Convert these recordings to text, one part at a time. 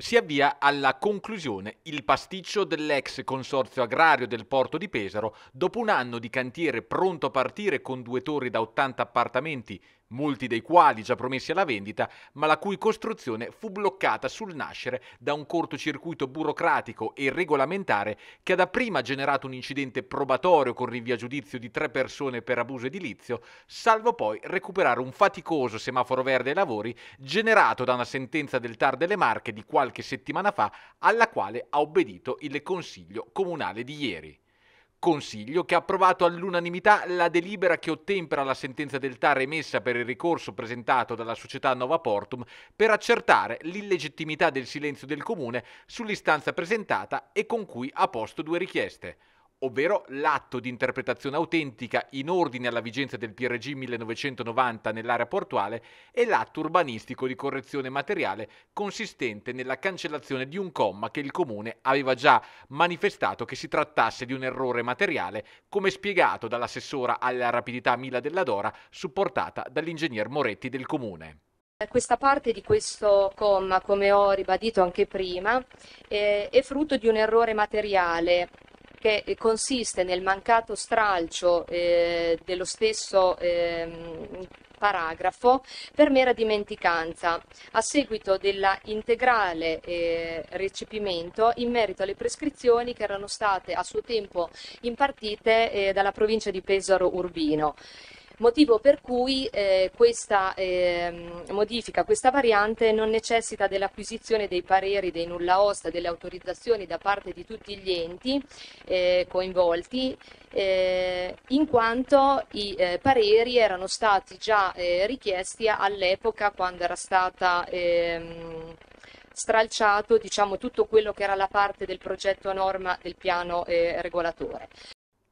Si avvia alla conclusione il pasticcio dell'ex consorzio agrario del porto di Pesaro dopo un anno di cantiere pronto a partire con due torri da 80 appartamenti, molti dei quali già promessi alla vendita, ma la cui costruzione fu bloccata sul nascere da un cortocircuito burocratico e regolamentare che ha dapprima generato un incidente probatorio con rinvia giudizio di tre persone per abuso edilizio, salvo poi recuperare un faticoso semaforo verde ai lavori generato da una sentenza del TAR delle Marche di quale qualche settimana fa, alla quale ha obbedito il Consiglio Comunale di ieri. Consiglio che ha approvato all'unanimità la delibera che ottempera la sentenza del TAR emessa per il ricorso presentato dalla società Nova Portum per accertare l'illegittimità del silenzio del Comune sull'istanza presentata e con cui ha posto due richieste ovvero l'atto di interpretazione autentica in ordine alla vigenza del PRG 1990 nell'area portuale e l'atto urbanistico di correzione materiale consistente nella cancellazione di un comma che il comune aveva già manifestato che si trattasse di un errore materiale, come spiegato dall'assessora alla rapidità Mila della Dora, supportata dall'ingegner Moretti del comune. Questa parte di questo comma, come ho ribadito anche prima, eh, è frutto di un errore materiale che eh, consiste nel mancato stralcio eh, dello stesso eh, paragrafo per mera dimenticanza, a seguito dell'integrale eh, recepimento in merito alle prescrizioni che erano state a suo tempo impartite eh, dalla provincia di Pesaro Urbino motivo per cui eh, questa eh, modifica, questa variante non necessita dell'acquisizione dei pareri, dei nulla osta, delle autorizzazioni da parte di tutti gli enti eh, coinvolti, eh, in quanto i eh, pareri erano stati già eh, richiesti all'epoca quando era stata ehm, stralciato diciamo, tutto quello che era la parte del progetto a norma del piano eh, regolatore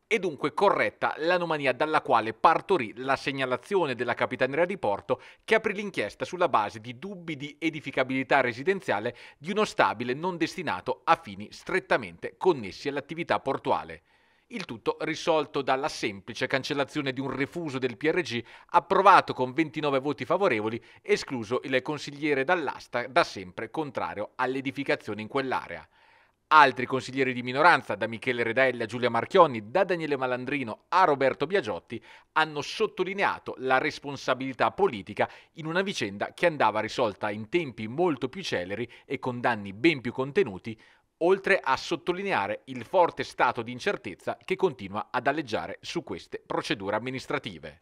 e dunque corretta l'anomania dalla quale partorì la segnalazione della Capitaneria di Porto che aprì l'inchiesta sulla base di dubbi di edificabilità residenziale di uno stabile non destinato a fini strettamente connessi all'attività portuale. Il tutto risolto dalla semplice cancellazione di un refuso del PRG approvato con 29 voti favorevoli, escluso il consigliere dall'asta da sempre contrario all'edificazione in quell'area. Altri consiglieri di minoranza, da Michele Redelli a Giulia Marchionni, da Daniele Malandrino a Roberto Biagiotti, hanno sottolineato la responsabilità politica in una vicenda che andava risolta in tempi molto più celeri e con danni ben più contenuti, oltre a sottolineare il forte stato di incertezza che continua ad alleggiare su queste procedure amministrative.